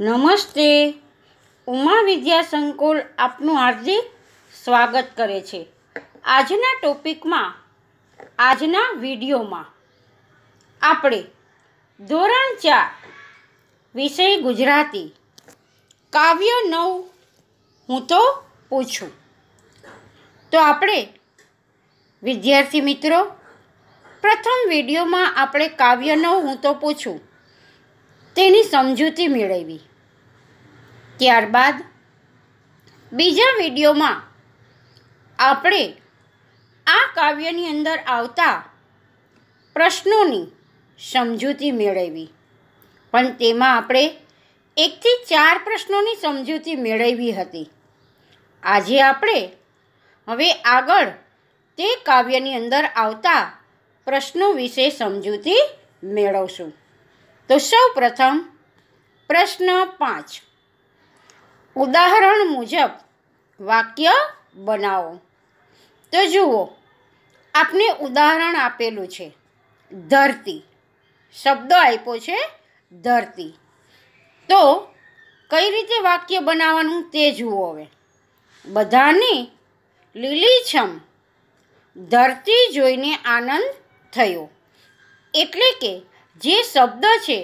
નમસ્તે ઉમા વિદ્યા સંકુલ આપનું હાર્દિક સ્વાગત કરે છે આજના ટોપિકમાં આજના વિડીયોમાં આપણે ધોરણ ચાર વિષય ગુજરાતી કાવ્ય નવ હું તો પૂછું તો આપણે વિદ્યાર્થી મિત્રો પ્રથમ વિડીયોમાં આપણે કાવ્ય નવ હું તો પૂછું તેની સમજૂતી મેળવી ત્યારબાદ બીજા વિડીયોમાં આપણે આ કાવ્યની અંદર આવતા પ્રશ્નોની સમજૂતી મેળવી પણ તેમાં આપણે એકથી ચાર પ્રશ્નોની સમજૂતી મેળવી હતી આજે આપણે હવે આગળ તે કાવ્યની અંદર આવતા પ્રશ્નો વિશે સમજૂતી મેળવશું તો સૌ પ્રથમ પ્રશ્ન પાંચ ઉદાહરણ મુજબ વાક્ય બનાવો તો જુઓ આપને ઉદાહરણ આપેલું છે ધરતી શબ્દ આપ્યો છે ધરતી તો કઈ રીતે વાક્ય બનાવવાનું તે જુઓ હવે બધાને લીલીછમ ધરતી જોઈને આનંદ થયો એટલે કે જે શબ્દ છે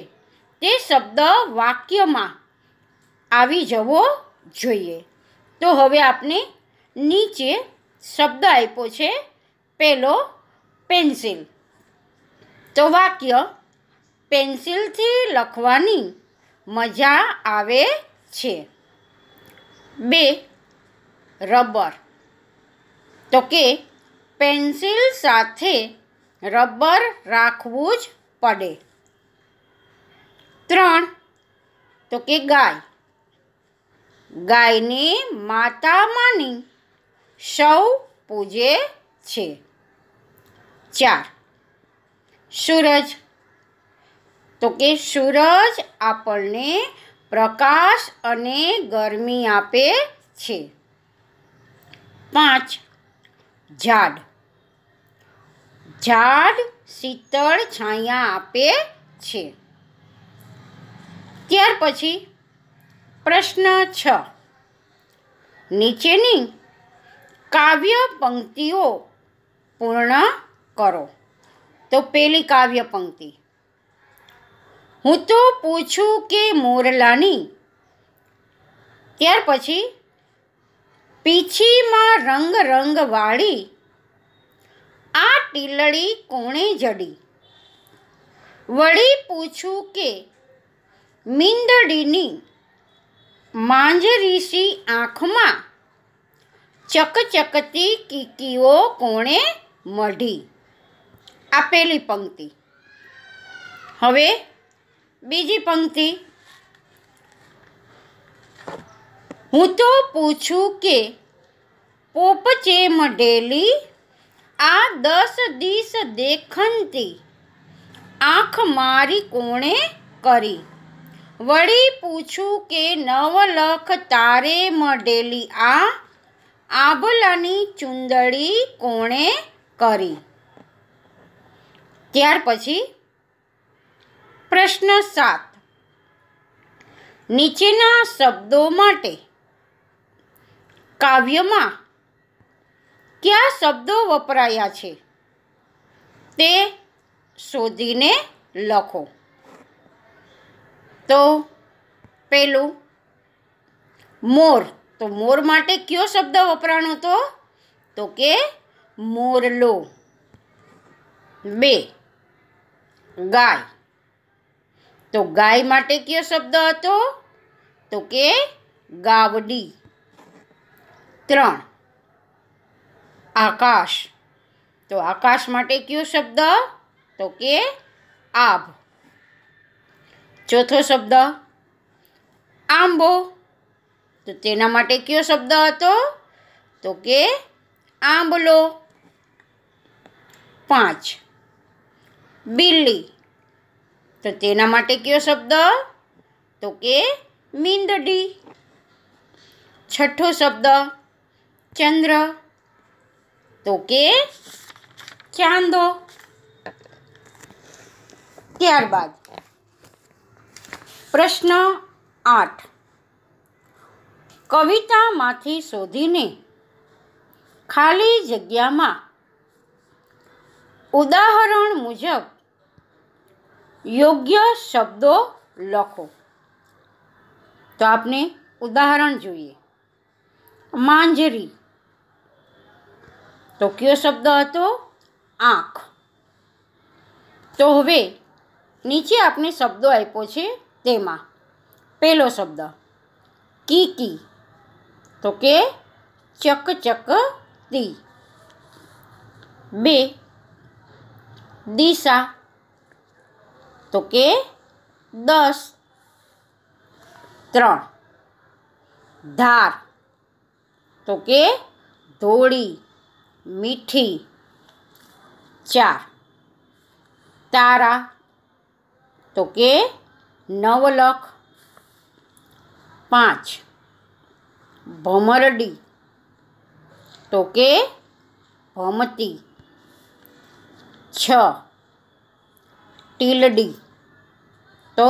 તે શબ્દ વાક્યમાં આવી જવો જોઈએ તો હવે આપણે નીચે શબ્દ આપ્યો છે પેલો પેન્સિલ તો વાક્ય પેન્સિલથી લખવાની મજા આવે છે બે રબર તો કે પેન્સિલ સાથે રબર રાખવું જ પડે ત્રણ તો કે ગાય ગાયને માતા માની સૌ પૂજે છે ચાર સૂરજ તો કે સૂરજ આપણને પ્રકાશ અને ગરમી આપે છે પાંચ ઝાડ ઝાડ શીતળ છાયા આપે છે ત્યાર પછી પ્રશ્ન છ નીચેની કાવ્ય પંક્તિઓ પૂર્ણ કરો તો પેલી કાવ્ય પંક્તિ હું તો પૂછું કે મોરલાની ત્યાર પછી પીછીમાં રંગ રંગવાળી આ ટીલડી કોણે જડી વળી પૂછું કે મીંદડીની માંજરીસી આંખમાં ચકચકતી કીકીઓ કોણે મઢી આપેલી પંક્તિ હવે બીજી પંક્તિ હું તો પૂછું કે પોપચે મઢેલી આ દસ દિશ દેખંતી આંખ મારી કોણે કરી વળી પૂછું કે નવલખ તારે મઢેલી આ આભલાની ચુંદડી કોણે કરી ત્યાર પછી પ્રશ્ન સાત નીચેના શબ્દો માટે કાવ્યમાં કયા શબ્દો વપરાયા છે તે શોધીને લખો તો પેલું મોર તો મોર માટે કયો શબ્દ વપરાણો હતો તો કે મોરલો બે ગાય તો ગાય માટે કયો શબ્દ હતો તો કે ગાવડી ત્રણ आकाश तो आकाश मे क्यों शब्द तो के आब चौथो शब्द आंबो तो, तो, तो क्यों शब्द तो के आंबलो पांच बिल्ली तो क्यों शब्द तो के मींदी छठो शब्द चंद्र તો કે ચાંદો ત્યારબાદ પ્રશ્ન આઠ કવિતામાંથી શોધીને ખાલી જગ્યામાં ઉદાહરણ મુજબ યોગ્ય શબ્દો લખો તો આપને ઉદાહરણ જોઈએ માંજરી તો કયો શબ્દ હતો આંખ તો હવે નીચે આપણે શબ્દો આપ્યો છે તેમાં પહેલો શબ્દ કીકી તો કે ચક ચક તી બે દિશા તો કે દસ ત્રણ ધાર તો કે ધોળી મીઠી ચાર તારા તો કે નવલખ પાંચ ભમરડી તો કે ભમતી છ ટીલડી તો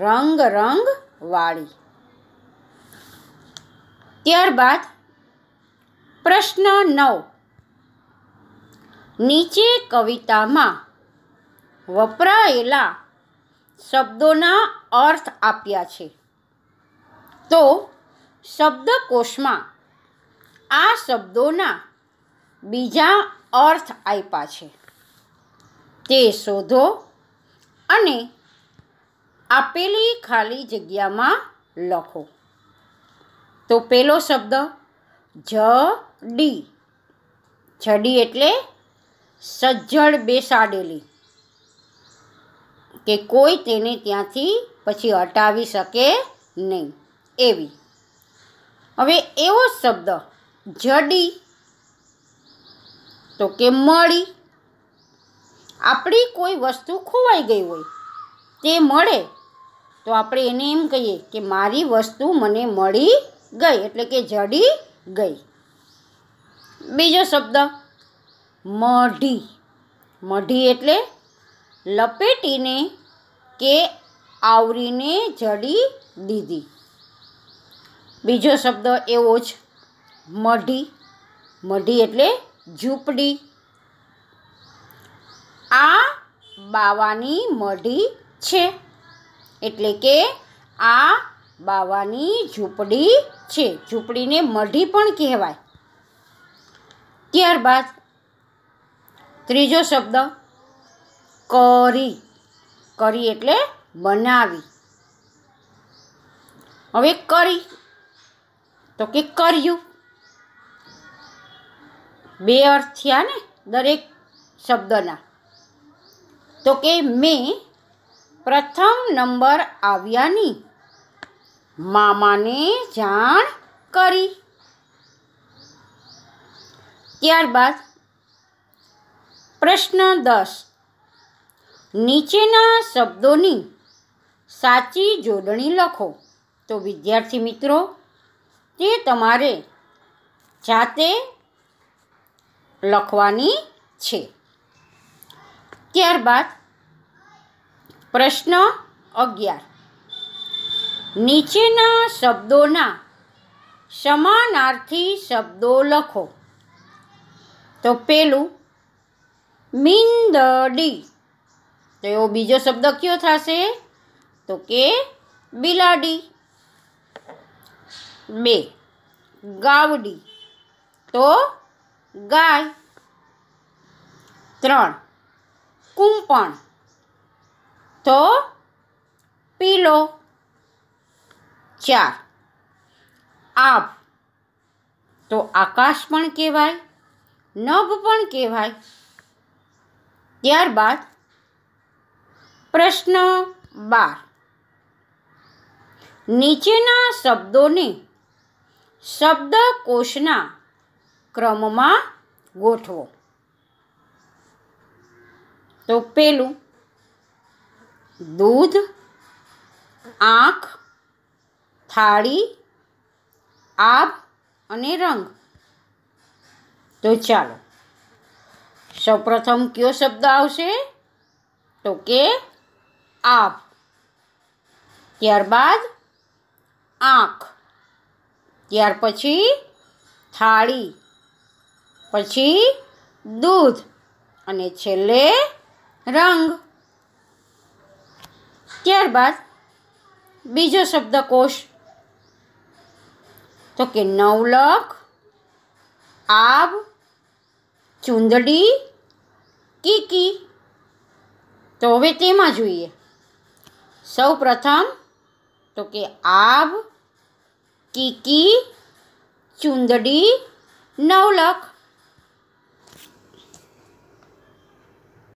રંગ રંગ વાળી ત્યારબાદ પ્રશ્ન નવ નીચે કવિતામાં વપરાયેલા શબ્દોના અર્થ આપ્યા છે તો શબ્દકોશમાં આ શબ્દોના બીજા અર્થ આપ્યા છે તે શોધો અને આપેલી ખાલી જગ્યામાં લખો તો પહેલો શબ્દ જડી જડી એટલે સજ્જડ બેસાડેલી કે કોઈ તેને ત્યાંથી પછી હટાવી શકે નહીં એવી હવે એવો શબ્દ જડી તો કે મળી આપણી કોઈ વસ્તુ ખોવાઈ ગઈ હોય તે મળે તો આપણે એને એમ કહીએ કે મારી વસ્તુ મને મળી ગઈ એટલે કે જડી ગઈ બીજો શબ્દ મઢી મઢી એટલે લપેટીને કે આવરીને જડી દીધી બીજો શબ્દ એવો જ મઢી મઢી એટલે ઝૂંપડી આ બાવાની મઢી છે એટલે કે આ બાવાની ઝૂંપડી છે ઝૂંપડીને મઢી પણ કહેવાય ત્યારબાદ ત્રીજો શબ્દ કરી કરી એટલે બનાવી હવે કરી તો કે કર્યું બે અર્થ થયા ને દરેક શબ્દના તો કે મેં પ્રથમ નંબર આવ્યા નહીં મામાને જાણ કરી ત્યારબાદ પ્રશ્ન દસ નીચેના શબ્દોની સાચી જોડણી લખો તો વિદ્યાર્થી મિત્રો તે તમારે જાતે લખવાની છે ત્યારબાદ પ્રશ્ન અગિયાર નીચેના શબ્દોના સમાનાર્થી શબ્દો લખો તો પેલું મિંદડી તો એવો બીજો શબ્દ કયો થશે તો કે બિલાડી બે ગાવડી તો ગાય ત્રણ કુંપણ તો પીલો चार आप तो आकाश पण नभ पण कहवाय प्रश्न बार नीचेना शब्दों ने शब्दकोशना क्रम में गोठवो तो पेलू दूध आँख થાળી આભ અને રંગ તો ચાલો સૌપ્રથમ કયો શબ્દ આવશે તો કે આભ ત્યારબાદ આંખ ત્યાર પછી થાળી પછી દૂધ અને છેલ્લે રંગ ત્યારબાદ બીજો શબ્દકોશ તો કે નવલખ આબ ચુંદડી કીકી તો હવે તેમાં જોઈએ સૌ પ્રથમ તો કે આબ કીકી ચુંદડી નવલખ